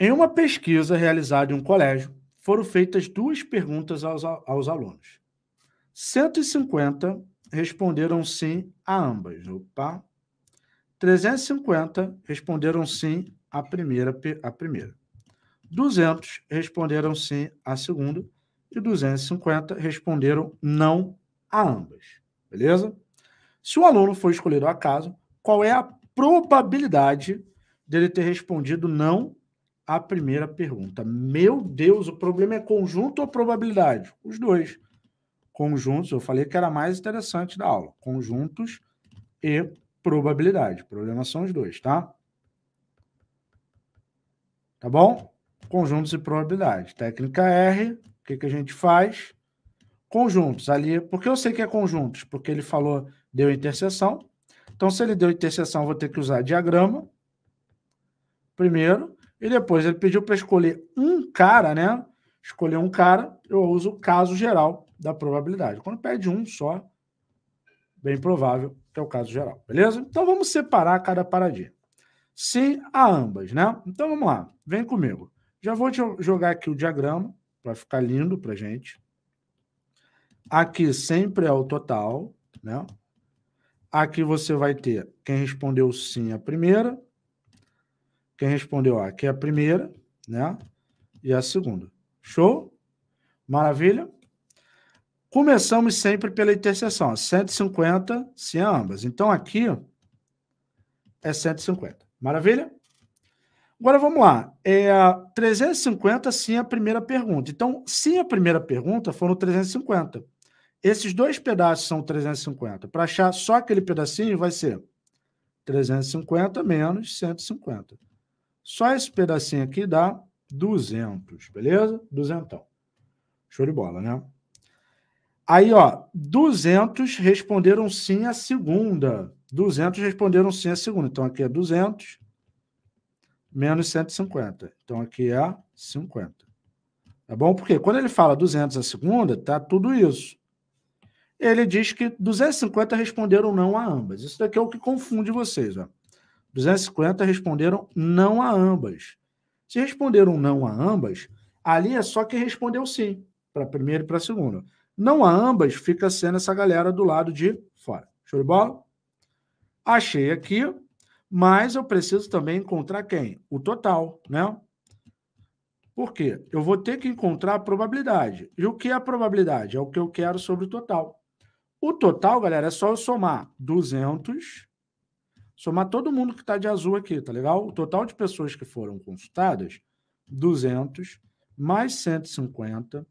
Em uma pesquisa realizada em um colégio, foram feitas duas perguntas aos, aos alunos. 150 responderam sim a ambas. Opa. 350 responderam sim à primeira, à primeira. 200 responderam sim à segunda e 250 responderam não a ambas. Beleza? Se o aluno foi escolhido a acaso, qual é a probabilidade dele ter respondido não a primeira pergunta. Meu Deus, o problema é conjunto ou probabilidade? Os dois. Conjuntos, eu falei que era mais interessante da aula. Conjuntos e probabilidade. O problema são os dois, tá? Tá bom? Conjuntos e probabilidade. Técnica R, o que, que a gente faz? Conjuntos ali. Por que eu sei que é conjuntos? Porque ele falou, deu interseção. Então, se ele deu interseção, vou ter que usar diagrama. Primeiro, e depois ele pediu para escolher um cara, né? Escolher um cara, eu uso o caso geral da probabilidade. Quando pede um só, bem provável que é o caso geral, beleza? Então vamos separar cada paradinha. Sim a ambas, né? Então vamos lá, vem comigo. Já vou jogar aqui o diagrama para ficar lindo para gente. Aqui sempre é o total, né? Aqui você vai ter quem respondeu sim a primeira, quem respondeu aqui é a primeira, né? E a segunda. Show? Maravilha? Começamos sempre pela interseção, 150 se ambas. Então aqui é 150. Maravilha? Agora vamos lá. É 350 sim a primeira pergunta. Então, sim a primeira pergunta foram 350. Esses dois pedaços são 350. Para achar só aquele pedacinho vai ser 350 menos 150. Só esse pedacinho aqui dá 200, beleza? 200. Show de bola, né? Aí, ó, 200 responderam sim a segunda. 200 responderam sim a segunda. Então, aqui é 200 menos 150. Então, aqui é 50. Tá bom? Porque quando ele fala 200 a segunda, tá tudo isso. Ele diz que 250 responderam não a ambas. Isso daqui é o que confunde vocês, ó. 250 responderam não a ambas. Se responderam não a ambas, ali é só quem respondeu sim, para a primeira e para a segunda. Não a ambas, fica sendo essa galera do lado de fora. Show de bola? Achei aqui, mas eu preciso também encontrar quem? O total, né? Por quê? Eu vou ter que encontrar a probabilidade. E o que é a probabilidade? É o que eu quero sobre o total. O total, galera, é só eu somar 200 somar todo mundo que está de azul aqui, tá legal? O total de pessoas que foram consultadas, 200, mais 150,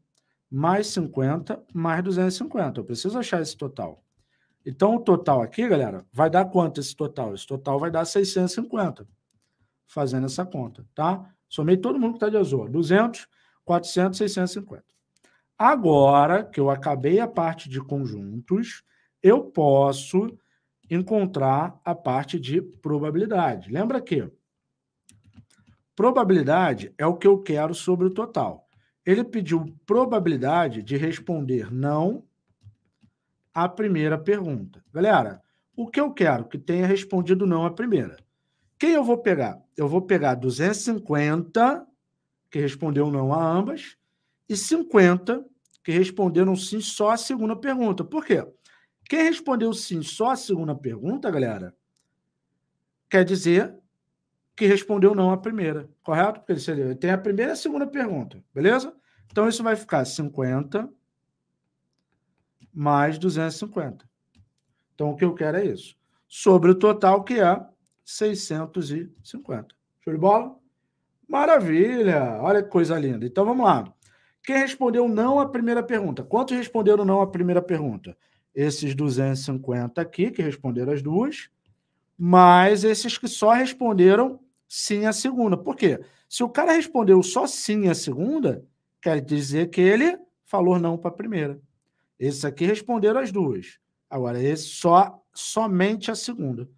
mais 50, mais 250. Eu preciso achar esse total. Então, o total aqui, galera, vai dar quanto esse total? Esse total vai dar 650, fazendo essa conta, tá? Somei todo mundo que está de azul, 200, 400, 650. Agora que eu acabei a parte de conjuntos, eu posso encontrar a parte de probabilidade. Lembra que probabilidade é o que eu quero sobre o total. Ele pediu probabilidade de responder não à primeira pergunta. Galera, o que eu quero que tenha respondido não à primeira? Quem eu vou pegar? Eu vou pegar 250 que respondeu não a ambas e 50 que responderam sim só à segunda pergunta. Por quê? Quem respondeu sim só a segunda pergunta, galera, quer dizer que respondeu não à primeira, correto? Porque ele tem a primeira e a segunda pergunta, beleza? Então isso vai ficar 50 mais 250. Então o que eu quero é isso. Sobre o total que é 650. Show de bola? Maravilha! Olha que coisa linda. Então vamos lá. Quem respondeu não à primeira pergunta? Quantos responderam não à primeira pergunta? esses 250 aqui que responderam as duas, mais esses que só responderam sim a segunda. Por quê? Se o cara respondeu só sim a segunda, quer dizer que ele falou não para a primeira. Esses aqui responderam as duas. Agora, esse só somente a segunda.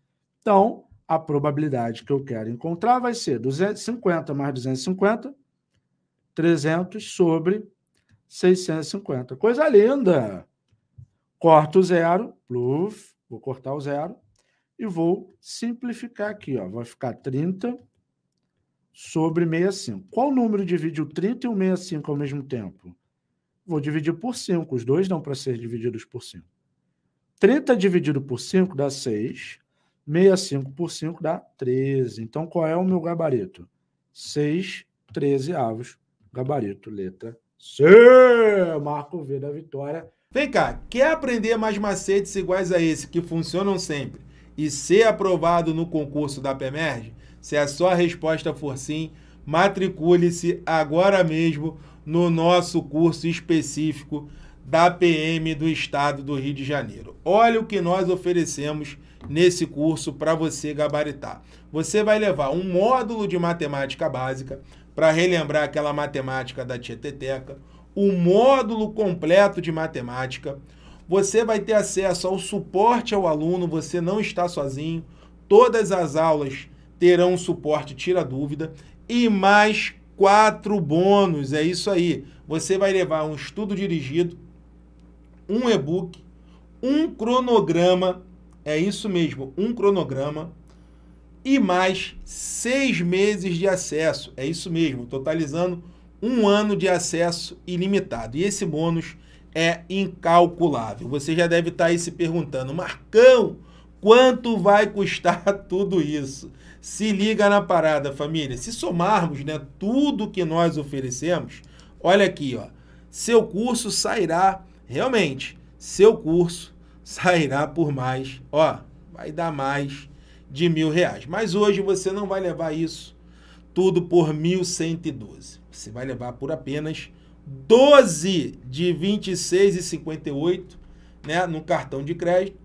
Então, a probabilidade que eu quero encontrar vai ser 250 mais 250, 300 sobre 650. Coisa linda! Corto o zero, pluf, vou cortar o zero e vou simplificar aqui, ó, vai ficar 30 sobre 65. Qual número divide o 30 e o 65 ao mesmo tempo? Vou dividir por 5, os dois dão para ser divididos por 5. 30 dividido por 5 dá 6, 65 por 5 dá 13. Então, qual é o meu gabarito? 6, 13 avos, gabarito, letra C. Marco V da vitória. Vem cá, quer aprender mais macetes iguais a esse que funcionam sempre e ser aprovado no concurso da PEMERG? Se a sua resposta for sim, matricule-se agora mesmo no nosso curso específico da PM do Estado do Rio de Janeiro. Olha o que nós oferecemos nesse curso para você gabaritar. Você vai levar um módulo de matemática básica para relembrar aquela matemática da Tieteteca, o módulo completo de matemática. Você vai ter acesso ao suporte ao aluno, você não está sozinho. Todas as aulas terão suporte tira dúvida e mais quatro bônus. É isso aí. Você vai levar um estudo dirigido, um e-book, um cronograma, é isso mesmo, um cronograma e mais seis meses de acesso. É isso mesmo, totalizando um ano de acesso ilimitado. E esse bônus é incalculável. Você já deve estar aí se perguntando, Marcão, quanto vai custar tudo isso? Se liga na parada, família. Se somarmos né, tudo que nós oferecemos, olha aqui, ó, seu curso sairá, realmente, seu curso sairá por mais, ó, vai dar mais de mil reais. Mas hoje você não vai levar isso tudo por 1.112. Você vai levar por apenas 12 de 26,58 né, no cartão de crédito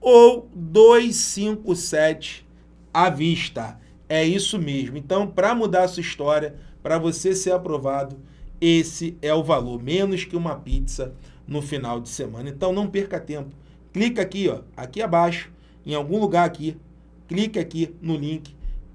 ou 257 à vista. É isso mesmo. Então, para mudar a sua história, para você ser aprovado, esse é o valor, menos que uma pizza no final de semana. Então, não perca tempo. Clica aqui, ó, aqui abaixo, em algum lugar aqui, clique aqui no link